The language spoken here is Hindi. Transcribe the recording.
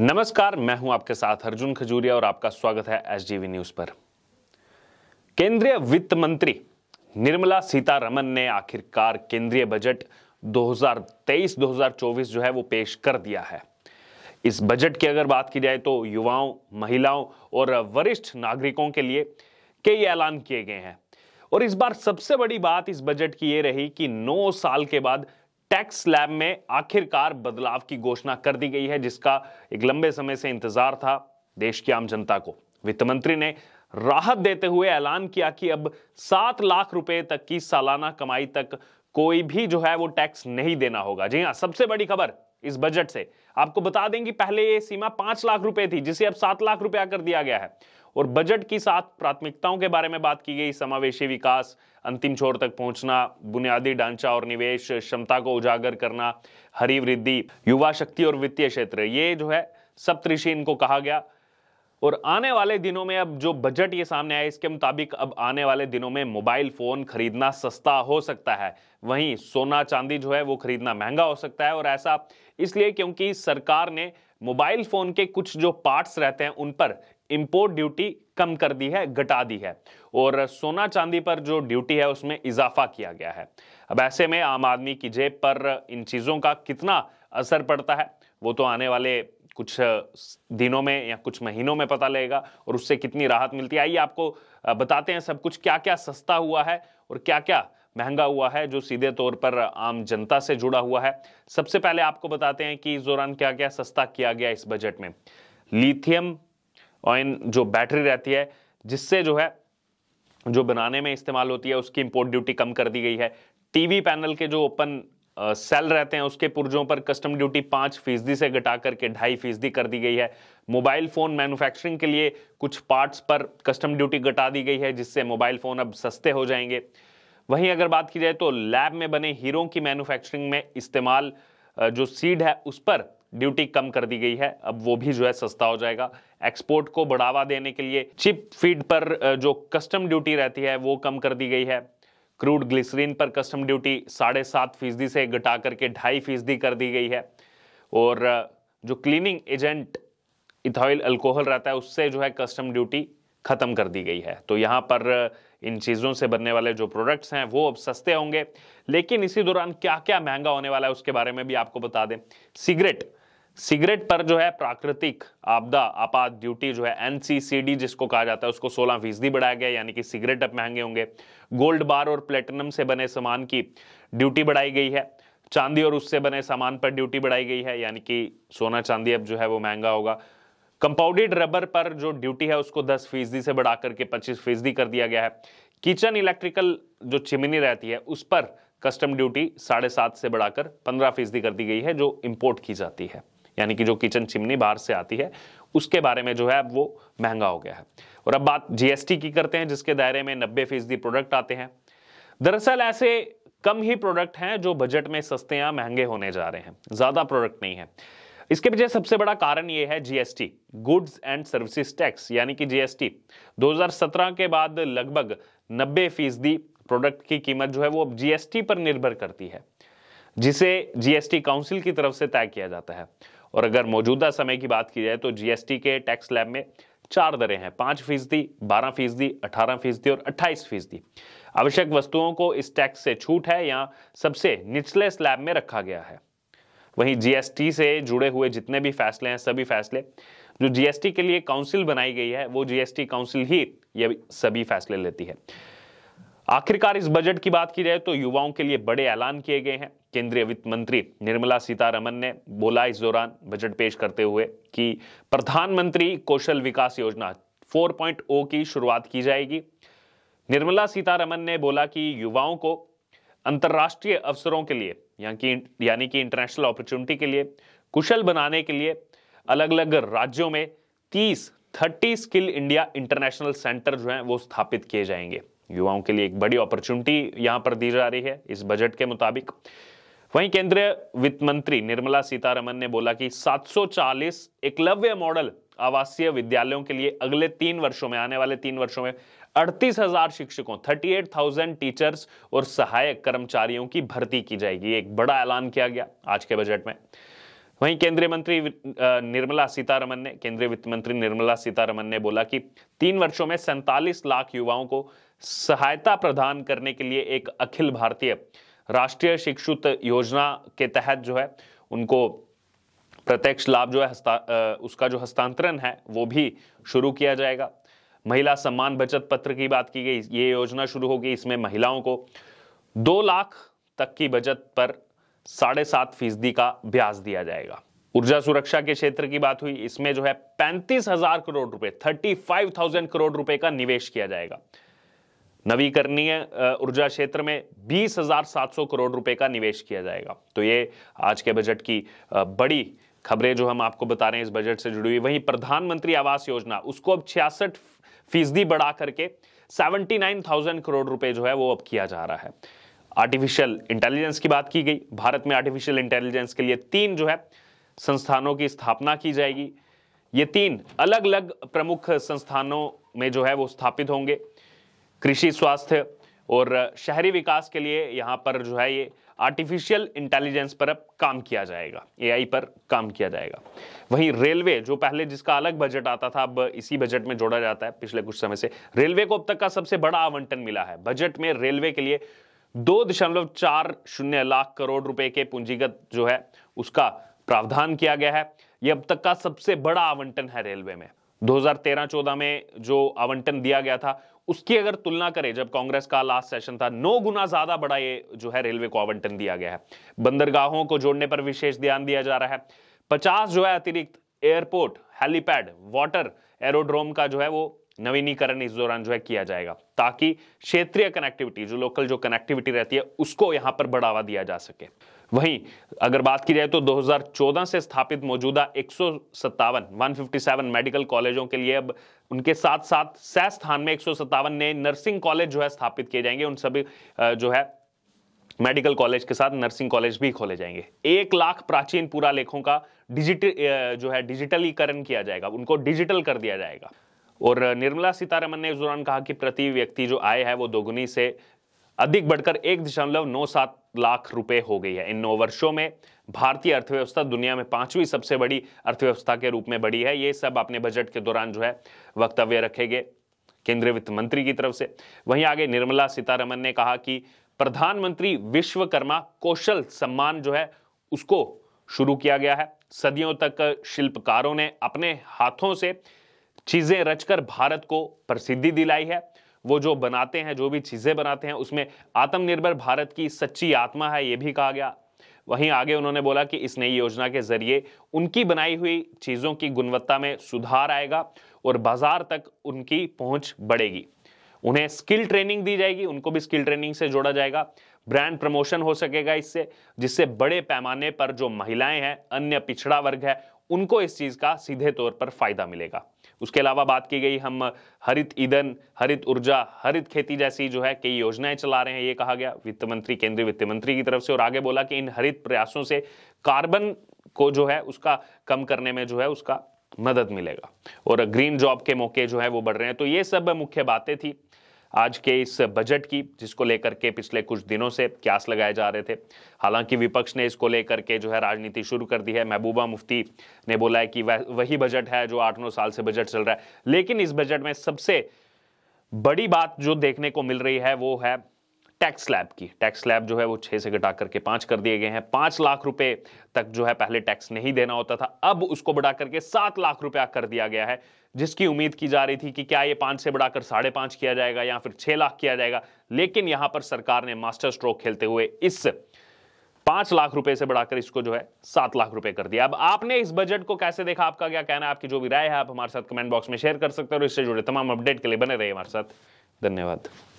नमस्कार मैं हूं आपके साथ अर्जुन खजूरिया और आपका स्वागत है एस न्यूज पर केंद्रीय वित्त मंत्री निर्मला सीतारमन ने आखिरकार केंद्रीय बजट 2023-2024 जो है वो पेश कर दिया है इस बजट की अगर बात की जाए तो युवाओं महिलाओं और वरिष्ठ नागरिकों के लिए कई ऐलान किए गए हैं और इस बार सबसे बड़ी बात इस बजट की ये रही कि 9 साल के बाद टैक्स स्लैब में आखिरकार बदलाव की घोषणा कर दी गई है जिसका एक लंबे समय से इंतजार था देश की आम जनता को वित्त मंत्री ने राहत देते हुए ऐलान किया कि अब सात लाख रुपए तक की सालाना कमाई तक कोई भी जो है वो टैक्स नहीं देना होगा जी हाँ सबसे बड़ी खबर इस बजट से आपको बता दें कि पहले ये सीमा पांच लाख रुपए थी जिसे अब सात लाख रुपया कर दिया गया है और बजट की सात प्राथमिकताओं के बारे में बात की गई समावेशी विकास अंतिम छोर तक पहुंचना बुनियादी ढांचा और निवेश क्षमता को उजागर करना हरी वृद्धि युवा शक्ति और वित्तीय क्षेत्र ये जो है सप्तऋषि इनको कहा गया और आने वाले दिनों में अब जो बजट ये सामने आया इसके मुताबिक अब आने वाले दिनों में मोबाइल फ़ोन खरीदना सस्ता हो सकता है वहीं सोना चांदी जो है वो खरीदना महंगा हो सकता है और ऐसा इसलिए क्योंकि सरकार ने मोबाइल फ़ोन के कुछ जो पार्ट्स रहते हैं उन पर इम्पोर्ट ड्यूटी कम कर दी है घटा दी है और सोना चांदी पर जो ड्यूटी है उसमें इजाफा किया गया है अब ऐसे में आम आदमी की जेब पर इन चीज़ों का कितना असर पड़ता है वो तो आने वाले कुछ दिनों में या कुछ महीनों में पता लगेगा और उससे कितनी राहत मिलती है आइए आपको बताते हैं सब कुछ क्या क्या सस्ता हुआ है और क्या क्या महंगा हुआ है जो सीधे तौर पर आम जनता से जुड़ा हुआ है सबसे पहले आपको बताते हैं कि इस दौरान क्या क्या सस्ता किया गया इस बजट में लिथियम ऑयन जो बैटरी रहती है जिससे जो है जो बनाने में इस्तेमाल होती है उसकी इंपोर्ट ड्यूटी कम कर दी गई है टीवी पैनल के जो ओपन सेल रहते हैं उसके पुर्जों पर कस्टम ड्यूटी पांच फीसदी से घटा करके ढाई फीसदी कर दी गई है मोबाइल फ़ोन मैन्युफैक्चरिंग के लिए कुछ पार्ट्स पर कस्टम ड्यूटी घटा दी गई है जिससे मोबाइल फ़ोन अब सस्ते हो जाएंगे वहीं अगर बात की जाए तो लैब में बने हीरों की मैन्युफैक्चरिंग में इस्तेमाल जो सीड है उस पर ड्यूटी कम कर दी गई है अब वो भी जो है सस्ता हो जाएगा एक्सपोर्ट को बढ़ावा देने के लिए चिप फीड पर जो कस्टम ड्यूटी रहती है वो कम कर दी गई है क्रूड ग्लिसरीन पर कस्टम ड्यूटी साढ़े सात फीसदी से घटा करके ढाई फीसदी कर दी गई है और जो क्लीनिंग एजेंट इथाइल अल्कोहल रहता है उससे जो है कस्टम ड्यूटी ख़त्म कर दी गई है तो यहाँ पर इन चीज़ों से बनने वाले जो प्रोडक्ट्स हैं वो अब सस्ते होंगे लेकिन इसी दौरान क्या क्या महंगा होने वाला है उसके बारे में भी आपको बता दें सिगरेट सिगरेट पर जो है प्राकृतिक आपदा आपात ड्यूटी जो है एनसीसीडी जिसको कहा जाता है उसको 16 फीसदी बढ़ाया गया यानी कि सिगरेट अब महंगे होंगे गोल्ड बार और प्लेटिनम से बने सामान की ड्यूटी बढ़ाई गई है चांदी और उससे बने सामान पर ड्यूटी बढ़ाई गई है यानी कि सोना चांदी अब जो है वो महंगा होगा कंपाउंडेड रबर पर जो ड्यूटी है उसको दस फीसदी से बढ़ा करके पच्चीस फीसदी कर दिया गया है किचन इलेक्ट्रिकल जो चिमनी रहती है उस पर कस्टम ड्यूटी साढ़े सात से बढ़ाकर पंद्रह फीसदी कर दी गई है जो इंपोर्ट की जाती है यानी कि जो किचन चिमनी बाहर से आती है उसके बारे में जो है अब वो महंगा हो गया है और अब बात जीएसटी की करते हैं जिसके दायरे में नब्बे फीसदी प्रोडक्ट आते हैं दरअसल ऐसे कम ही प्रोडक्ट हैं जो बजट में सस्ते या महंगे होने जा रहे हैं ज़्यादा प्रोडक्ट नहीं है इसके पीछे सबसे बड़ा कारण यह है GST goods and services tax यानी कि जीएसटी 2017 के बाद लगभग 90 फीसदी प्रोडक्ट की कीमत जो है वो जीएसटी पर निर्भर करती है जिसे जीएसटी काउंसिल की तरफ से तय किया जाता है और अगर मौजूदा समय की बात की जाए तो जीएसटी के टैक्स लैब में चार दरें हैं पांच फीसदी बारह फीसदी अठारह फीसदी और अट्ठाईस फीसदी आवश्यक वस्तुओं को इस टैक्स से छूट है या सबसे निचले स्लैब में रखा गया है वहीं जीएसटी से जुड़े हुए जितने भी फैसले हैं सभी फैसले जो जीएसटी के लिए काउंसिल बनाई गई है वो जीएसटी काउंसिल ही ये सभी फैसले लेती है आखिरकार इस बजट की बात की जाए तो युवाओं के लिए बड़े ऐलान किए गए हैं केंद्रीय वित्त मंत्री निर्मला सीतारमन ने बोला इस दौरान बजट पेश करते हुए कि प्रधानमंत्री कौशल विकास योजना 4.0 की शुरुआत की जाएगी निर्मला सीतारमन ने बोला कि युवाओं को अंतर्राष्ट्रीय अवसरों के लिए यानी कि इंटरनेशनल अपॉर्चुनिटी के लिए कुशल बनाने के लिए अलग अलग राज्यों में 30 thirty skill India international centre जो हैं वो स्थापित किए जाएंगे युवाओं के लिए एक बड़ी अपॉर्चुनिटी यहां पर दी जा रही है इस बजट के मुताबिक वहीं केंद्रीय वित्त मंत्री निर्मला सीतारमन ने बोला कि 740 एकलव्य मॉडल आवासीय विद्यालयों के लिए अगले तीन वर्षों में आने वाले तीन वर्षों में अड़तीस हजार शिक्षकों 38,000 टीचर्स और सहायक कर्मचारियों की भर्ती की जाएगी एक बड़ा ऐलान किया गया आज के बजट में वहीं केंद्रीय मंत्री निर्मला सीतारमन ने केंद्रीय वित्त मंत्री निर्मला सीतारमन ने बोला कि तीन वर्षों में सैंतालीस लाख युवाओं को सहायता प्रदान करने के लिए एक अखिल भारतीय राष्ट्रीय शिक्षुत योजना के तहत जो है उनको प्रत्यक्ष लाभ जो है हस्ता उसका जो हस्तांतरण है वो भी शुरू किया जाएगा महिला सम्मान बचत पत्र की बात की गई ये योजना शुरू होगी इसमें महिलाओं को दो लाख तक की बचत पर साढ़े सात फीसदी का ब्याज दिया जाएगा ऊर्जा सुरक्षा के क्षेत्र की बात हुई इसमें जो है पैंतीस हजार करोड़ रुपए थर्टी फाइव थाउजेंड करोड़ रुपए का निवेश किया जाएगा नवीकरणीय ऊर्जा क्षेत्र में बीस हजार सात सौ करोड़ रुपए का निवेश किया जाएगा तो ये आज के बजट की बड़ी खबरें जो हम आपको बता रहे हैं इस बजट से जुड़ी हुई वहीं प्रधानमंत्री आवास योजना उसको अब छियासठ फीसदी बढ़ा करके सेवेंटी नाइन थाउजेंड करोड़ रुपए जो है वो अब किया जा रहा है आर्टिफिशियल इंटेलिजेंस की बात की गई भारत में आर्टिफिशियल इंटेलिजेंस के लिए तीन जो है संस्थानों की स्थापना की जाएगी ये तीन अलग अलग प्रमुख संस्थानों में जो है वो स्थापित होंगे कृषि स्वास्थ्य और शहरी विकास के लिए यहाँ पर जो है ये आर्टिफिशियल इंटेलिजेंस पर अब काम किया जाएगा एआई पर काम किया जाएगा वहीं रेलवे जो पहले जिसका अलग बजट आता था अब इसी बजट में जोड़ा जाता है पिछले कुछ समय से रेलवे को अब तक का सबसे बड़ा आवंटन मिला है बजट में रेलवे के लिए दो दशमलव चार शून्य लाख करोड़ रुपए के पूंजीगत जो है उसका प्रावधान किया गया है ये अब तक का सबसे बड़ा आवंटन है रेलवे में 2013-14 में जो आवंटन दिया गया था उसकी अगर तुलना करें जब कांग्रेस का लास्ट सेशन था नौ गुना ज्यादा बड़ा ये जो है रेलवे को आवंटन दिया गया है बंदरगाहों को जोड़ने पर विशेष ध्यान दिया जा रहा है पचास जो है अतिरिक्त एयरपोर्ट हेलीपैड वाटर एरोड्रोम का जो है वो नवीनीकरण इस दौरान जो है किया जाएगा ताकि क्षेत्रीय कनेक्टिविटी जो लोकल जो कनेक्टिविटी रहती है उसको यहां पर बढ़ावा दिया जा सके वहीं अगर बात की जाए तो 2014 से स्थापित मौजूदा एक सौ मेडिकल कॉलेजों के लिए अब उनके साथ साथ सह स्थान में एक नए नर्सिंग कॉलेज जो है स्थापित किए जाएंगे उन सभी जो है मेडिकल कॉलेज के साथ नर्सिंग कॉलेज भी खोले जाएंगे एक लाख प्राचीन लेखों का डिजिटल जो है डिजिटलीकरण किया जाएगा उनको डिजिटल कर दिया जाएगा और निर्मला सीतारमन ने इस दौरान कहा कि प्रति व्यक्ति जो आय है वो दोगुनी से अधिक बढ़कर एक दशमलव नौ सात लाख रुपए हो गई है इन नौ वर्षों में भारतीय अर्थव्यवस्था दुनिया में पांचवी सबसे बड़ी अर्थव्यवस्था के रूप में बढ़ी है ये सब अपने बजट के दौरान जो है वक्तव्य रखेंगे केंद्रीय वित्त मंत्री की तरफ से वहीं आगे निर्मला सीतारमन ने कहा कि प्रधानमंत्री विश्वकर्मा कौशल सम्मान जो है उसको शुरू किया गया है सदियों तक शिल्पकारों ने अपने हाथों से चीज़ें रचकर भारत को प्रसिद्धि दिलाई है वो जो बनाते हैं जो भी चीज़ें बनाते हैं उसमें आत्मनिर्भर भारत की सच्ची आत्मा है ये भी कहा गया वहीं आगे उन्होंने बोला कि इस नई योजना के जरिए उनकी बनाई हुई चीज़ों की गुणवत्ता में सुधार आएगा और बाजार तक उनकी पहुंच बढ़ेगी उन्हें स्किल ट्रेनिंग दी जाएगी उनको भी स्किल ट्रेनिंग से जोड़ा जाएगा ब्रांड प्रमोशन हो सकेगा इससे जिससे बड़े पैमाने पर जो महिलाएं हैं अन्य पिछड़ा वर्ग है उनको इस चीज़ का सीधे तौर पर फायदा मिलेगा उसके अलावा बात की गई हम हरित ईंधन हरित ऊर्जा हरित खेती जैसी जो है कई योजनाएं चला रहे हैं ये कहा गया वित्त मंत्री केंद्रीय वित्त मंत्री की तरफ से और आगे बोला कि इन हरित प्रयासों से कार्बन को जो है उसका कम करने में जो है उसका मदद मिलेगा और ग्रीन जॉब के मौके जो है वो बढ़ रहे हैं तो ये सब मुख्य बातें थी आज के इस बजट की जिसको लेकर के पिछले कुछ दिनों से क्यास लगाए जा रहे थे हालांकि विपक्ष ने इसको लेकर के जो है राजनीति शुरू कर दी है महबूबा मुफ्ती ने बोला है कि वह वही बजट है जो आठ नौ साल से बजट चल रहा है लेकिन इस बजट में सबसे बड़ी बात जो देखने को मिल रही है वो है टैक्स स्लैब की टैक्स स्लैब जो है वो छः से घटा करके पाँच कर दिए गए हैं पाँच लाख रुपए तक जो है पहले टैक्स नहीं देना होता था अब उसको बढ़ा करके सात लाख रुपया कर दिया गया है जिसकी उम्मीद की जा रही थी कि क्या ये पाँच से बढ़ाकर साढ़े पाँच किया जाएगा या फिर छः लाख किया जाएगा लेकिन यहाँ पर सरकार ने मास्टर स्ट्रोक खेलते हुए इस पांच लाख रुपए से बढ़ाकर इसको जो है सात लाख रुपए कर दिया अब आपने इस बजट को कैसे देखा आपका क्या कहना है आपकी जो भी राय है आप हमारे साथ कमेंट बॉक्स में शेयर कर सकते हो और इससे जुड़े तमाम अपडेट के लिए बने रहिए हमारे साथ धन्यवाद